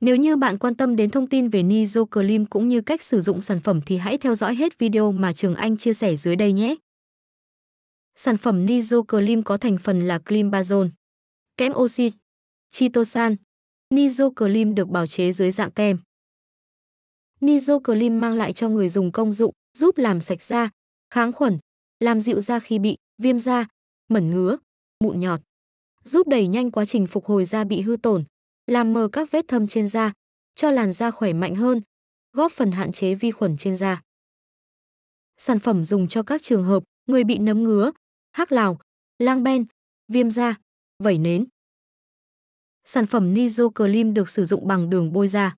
Nếu như bạn quan tâm đến thông tin về Nizoclim cũng như cách sử dụng sản phẩm thì hãy theo dõi hết video mà Trường Anh chia sẻ dưới đây nhé. Sản phẩm Nizoclim có thành phần là climbazole, kẽm oxy, chitosan. Nizoclim được bào chế dưới dạng kem. Nizoclim mang lại cho người dùng công dụng giúp làm sạch da, kháng khuẩn, làm dịu da khi bị viêm da, mẩn ngứa, mụn nhọt, giúp đẩy nhanh quá trình phục hồi da bị hư tổn, làm mờ các vết thâm trên da, cho làn da khỏe mạnh hơn, góp phần hạn chế vi khuẩn trên da. Sản phẩm dùng cho các trường hợp người bị nấm ngứa, hắc lào, lang ben, viêm da, vẩy nến. Sản phẩm Nizoclim được sử dụng bằng đường bôi da.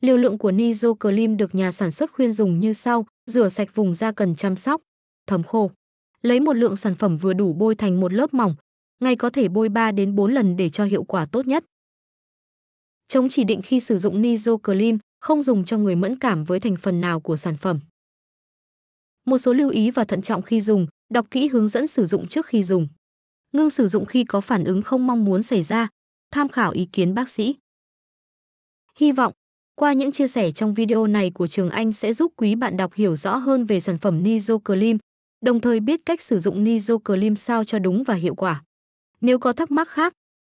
Liều lượng của Nizoclim được nhà sản xuất khuyên dùng như sau, rửa sạch vùng da cần chăm sóc, thấm khô. Lấy một lượng sản phẩm vừa đủ bôi thành một lớp mỏng, ngày có thể bôi 3 đến 4 lần để cho hiệu quả tốt nhất chống chỉ định khi sử dụng Nizoclean, không dùng cho người mẫn cảm với thành phần nào của sản phẩm. Một số lưu ý và thận trọng khi dùng, đọc kỹ hướng dẫn sử dụng trước khi dùng. Ngưng sử dụng khi có phản ứng không mong muốn xảy ra, tham khảo ý kiến bác sĩ. Hy vọng, qua những chia sẻ trong video này của Trường Anh sẽ giúp quý bạn đọc hiểu rõ hơn về sản phẩm Nizoclean, đồng thời biết cách sử dụng Nizoclean sao cho đúng và hiệu quả. Nếu có thắc mắc khác,